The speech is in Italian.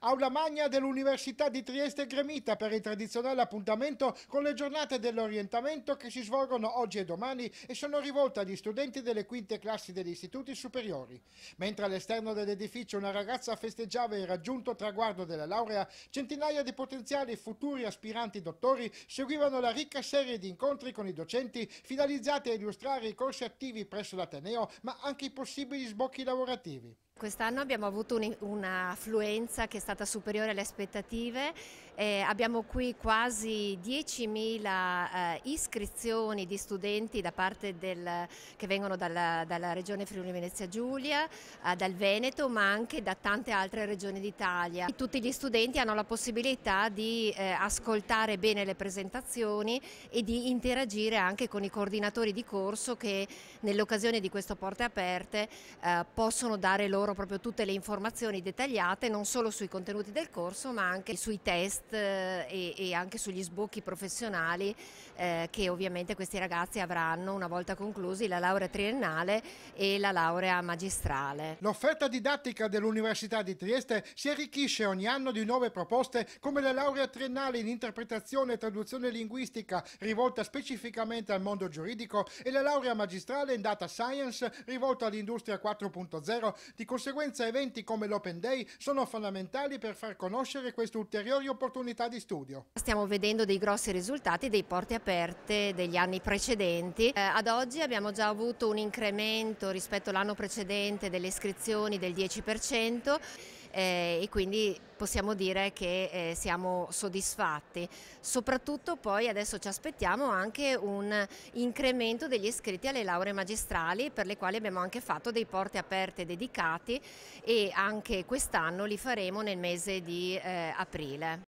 Aula Magna dell'Università di Trieste Gremita per il tradizionale appuntamento con le giornate dell'orientamento che si svolgono oggi e domani e sono rivolte agli studenti delle quinte classi degli istituti superiori. Mentre all'esterno dell'edificio una ragazza festeggiava il raggiunto traguardo della laurea, centinaia di potenziali futuri aspiranti dottori seguivano la ricca serie di incontri con i docenti finalizzati a illustrare i corsi attivi presso l'Ateneo ma anche i possibili sbocchi lavorativi. Quest'anno abbiamo avuto un'affluenza che è stata superiore alle aspettative, eh, abbiamo qui quasi 10.000 eh, iscrizioni di studenti del, che vengono dalla, dalla, regione Friuli Venezia Giulia, eh, dal Veneto ma anche da tante altre regioni d'Italia. Tutti gli studenti hanno la possibilità di eh, ascoltare bene le presentazioni e di interagire anche con i coordinatori di corso che nell'occasione di questo Porte Aperte eh, possono dare loro loro proprio tutte le informazioni dettagliate non solo sui contenuti del corso ma anche sui test eh, e, e anche sugli sbocchi professionali eh, che ovviamente questi ragazzi avranno una volta conclusi la laurea triennale e la laurea magistrale. L'offerta didattica dell'Università di Trieste si arricchisce ogni anno di nuove proposte come la laurea triennale in interpretazione e traduzione linguistica rivolta specificamente al mondo giuridico e la laurea magistrale in data science rivolta all'industria 4.0 di costruzione conseguenza eventi come l'Open Day sono fondamentali per far conoscere queste ulteriori opportunità di studio. Stiamo vedendo dei grossi risultati dei porti aperte degli anni precedenti. Eh, ad oggi abbiamo già avuto un incremento rispetto all'anno precedente delle iscrizioni del 10% eh, e quindi possiamo dire che eh, siamo soddisfatti. Soprattutto poi adesso ci aspettiamo anche un incremento degli iscritti alle lauree magistrali per le quali abbiamo anche fatto dei porte aperte dedicati e anche quest'anno li faremo nel mese di eh, aprile.